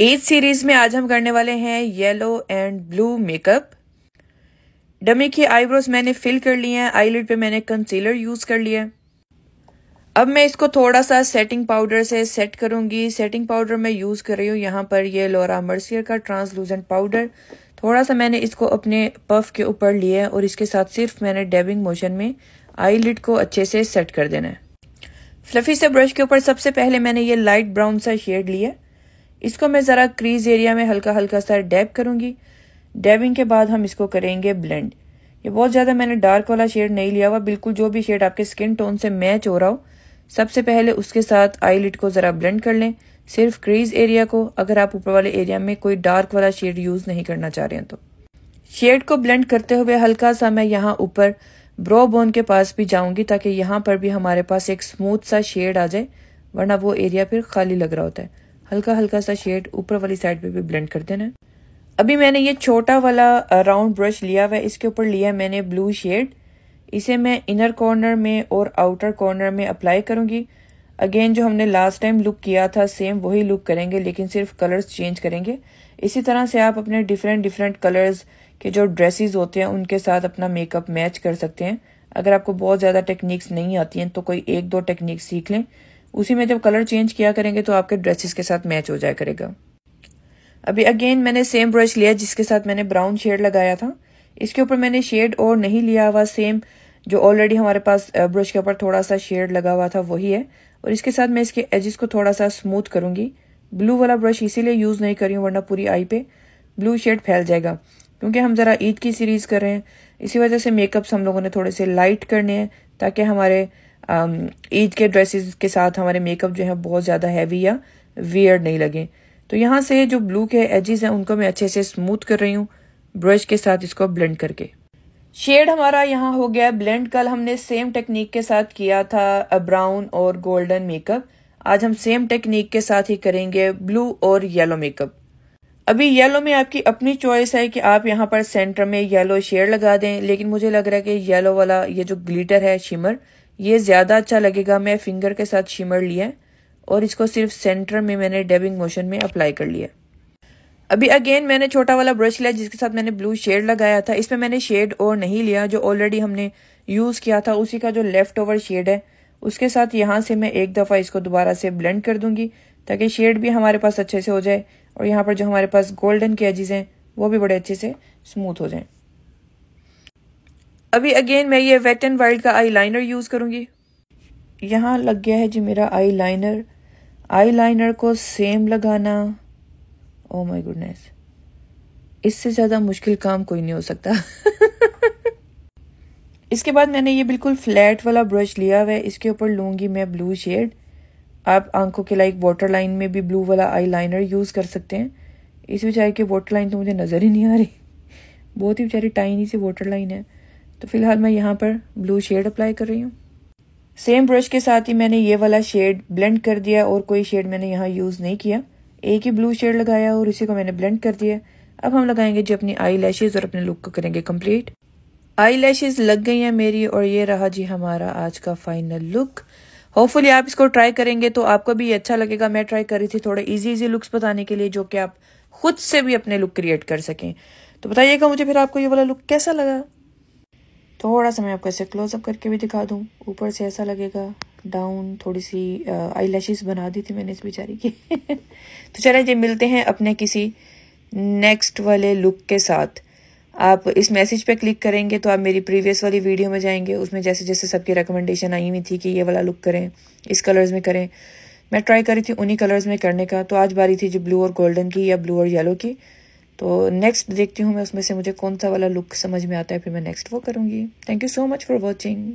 as series में आज हम करने वाले हैं yellow and blue makeup dummy की आईब्रोज मैंने फिल कर लिए हैं आईलिड पे मैंने कंसीलर यूज कर लिया अब मैं इसको थोड़ा सा सेटिंग पाउडर से सेट करूंगी सेटिंग पाउडर मैं यूज कर रही हूँ यहाँ पर ये लोरा मर्सियर का ट्रांसलूजेंट पाउडर थोड़ा सा मैंने इसको अपने पफ के ऊपर लिया है और इसके साथ सिर्फ मैंने डेबिंग मोशन में आईलिड को अच्छे से सेट कर देना है फ्लफी से ब्रश के ऊपर सबसे पहले मैंने ये लाइट ब्राउन सा शेड लिया है इसको मैं ज़रा क्रीज एरिया में हल्का हल्का सा डैब करूँगी डैबिंग के बाद हम इसको करेंगे ब्लेंड ये बहुत ज़्यादा मैंने डार्क वाला शेड नहीं लिया हुआ बिल्कुल जो भी शेड आपके स्किन टोन से मैच हो रहा हो सबसे पहले उसके साथ आई लिट को ज़रा ब्लेंड कर लें सिर्फ क्रीज एरिया को अगर आप ऊपर वाले एरिया में कोई डार्क वाला शेड यूज़ नहीं करना चाह रहे हैं तो शेड को ब्लेंड करते हुए हल्का सा मैं यहाँ ऊपर ब्रो बोन के पास भी जाऊंगी ताकि यहाँ पर भी हमारे पास एक स्मूथ सा शेड आ जाए वरना वो एरिया फिर खाली लग रहा होता है हल्का हल्का सा शेड ऊपर वाली साइड पे भी ब्लेंड कर देना अभी मैंने ये छोटा वाला राउंड ब्रश लिया हुआ है इसके ऊपर लिया मैंने ब्लू शेड इसे मैं इनर कॉर्नर में और आउटर कॉर्नर में अप्लाई करूंगी अगेन जो हमने लास्ट टाइम लुक किया था सेम वही लुक करेंगे लेकिन सिर्फ कलर्स चेंज करेंगे इसी तरह से आप अपने डिफरेंट डिफरेंट कलर्स के जो ड्रेसेस होते हैं उनके साथ अपना मेकअप मैच कर सकते हैं अगर आपको बहुत ज़्यादा टेक्निक्स नहीं आती हैं तो कोई एक दो टेक्निक सीख लें उसी में जब कलर चेंज किया करेंगे तो आपके ड्रेसेस के साथ मैच हो जाया करेगा अभी अगेन मैंने सेम ब्रश लिया जिसके साथ मैंने ब्राउन शेड लगाया था इसके ऊपर मैंने शेड और नहीं लिया हुआ सेम जो ऑलरेडी हमारे पास ब्रश के ऊपर थोड़ा सा शेड लगा हुआ था वही है और इसके साथ मैं इसके एजेस को थोड़ा सा स्मूथ करूंगी ब्लू वाला ब्रश इसीलिए यूज़ नहीं करी हूँ वरना पूरी आई पे ब्लू शेड फैल जाएगा क्योंकि हम ज़रा ईद की सीरीज़ कर रहे हैं इसी वजह से मेकअप्स हम लोगों ने थोड़े से लाइट करने हैं ताकि हमारे ईद um, के ड्रेसेस के साथ हमारे मेकअप जो है बहुत ज़्यादा हैवी या वियर नहीं लगे तो यहाँ से जो ब्लू के एजेस हैं उनको मैं अच्छे से स्मूथ कर रही हूँ ब्रश के साथ इसको ब्लेंड करके शेड हमारा यहाँ हो गया ब्लेंड कल हमने सेम टेक्निक के साथ किया था ब्राउन और गोल्डन मेकअप आज हम सेम टेक्निक के साथ ही करेंगे ब्लू और येलो मेकअप अभी येलो में आपकी अपनी चॉइस है कि आप यहाँ पर सेंटर में येलो शेड लगा दें लेकिन मुझे लग रहा है कि येलो वाला ये जो ग्लिटर है शिमर ये ज़्यादा अच्छा लगेगा मैं फिंगर के साथ शिमर लिया और इसको सिर्फ सेंटर में मैंने डबिंग मोशन में अप्लाई कर लिया अभी अगेन मैंने छोटा वाला ब्रश लिया जिसके साथ मैंने ब्लू शेड लगाया था इसमें मैंने शेड और नहीं लिया जो ऑलरेडी हमने यूज़ किया था उसी का जो लेफ़्ट ओवर शेड है उसके साथ यहाँ से मैं एक दफ़ा इसको दोबारा से ब्लेंड कर दूंगी ताकि शेड भी हमारे पास अच्छे से हो जाए और यहाँ पर जो हमारे पास गोल्डन के एजिज़ हैं वो भी बड़े अच्छे से स्मूथ हो जाएँ अभी अगेन मैं ये वेट एंड वाइल्ड का आई लाइनर यूज़ करूंगी यहाँ लग गया है जी मेरा आई लाइनर आई लाइनर को सेम लगाना ओ माई गुडनेस इससे ज़्यादा मुश्किल काम कोई नहीं हो सकता इसके बाद मैंने ये बिल्कुल फ्लैट वाला ब्रश लिया हुआ है इसके ऊपर लूंगी मैं ब्लू शेड आप आंखों के लाइक वाटर लाइन में भी ब्लू वाला आई लाइनर यूज़ कर सकते हैं इस बेचारे की वाटर लाइन तो मुझे नज़र ही नहीं आ रही बहुत ही बेचारी टाइनी सी वाटर लाइन है तो फिलहाल मैं यहाँ पर ब्लू शेड अप्लाई कर रही हूँ सेम ब्रश के साथ ही मैंने ये वाला शेड ब्लेंड कर दिया और कोई शेड मैंने यहाँ यूज़ नहीं किया एक ही ब्लू शेड लगाया और इसी को मैंने ब्लेंड कर दिया अब हम लगाएंगे जी अपनी आई लैशेज और अपने लुक को करेंगे कम्प्लीट आई लैशेज लग गई हैं मेरी और ये रहा जी हमारा आज का फाइनल लुक होपफुली आप इसको ट्राई करेंगे तो आपको भी अच्छा लगेगा मैं ट्राई कर रही थी थोड़े इजी इजी लुक्स बताने के लिए जो कि आप खुद से भी अपने लुक क्रिएट कर सकें तो बताइएगा मुझे फिर आपको ये वाला लुक कैसा लगा थोड़ा सा मैं आपको ऐसे क्लोजअप करके भी दिखा दूँ ऊपर से ऐसा लगेगा डाउन थोड़ी सी आई लैशेज बना दी थी मैंने इस बेचारी की तो चलें जी मिलते हैं अपने किसी नेक्स्ट वाले लुक के साथ आप इस मैसेज पे क्लिक करेंगे तो आप मेरी प्रीवियस वाली वीडियो में जाएंगे उसमें जैसे जैसे सबकी रिकमेंडेशन आई हुई थी कि ये वाला लुक करें इस कलर्स में करें मैं ट्राई करी थी उन्हीं कलर्स में करने का तो आज बारी थी जो ब्लू और गोल्डन की या ब्लू और येलो की तो नेक्स्ट देखती हूँ मैं उसमें से मुझे कौन सा वाला लुक समझ में आता है फिर मैं नेक्स्ट वो करूँगी thank you so much for watching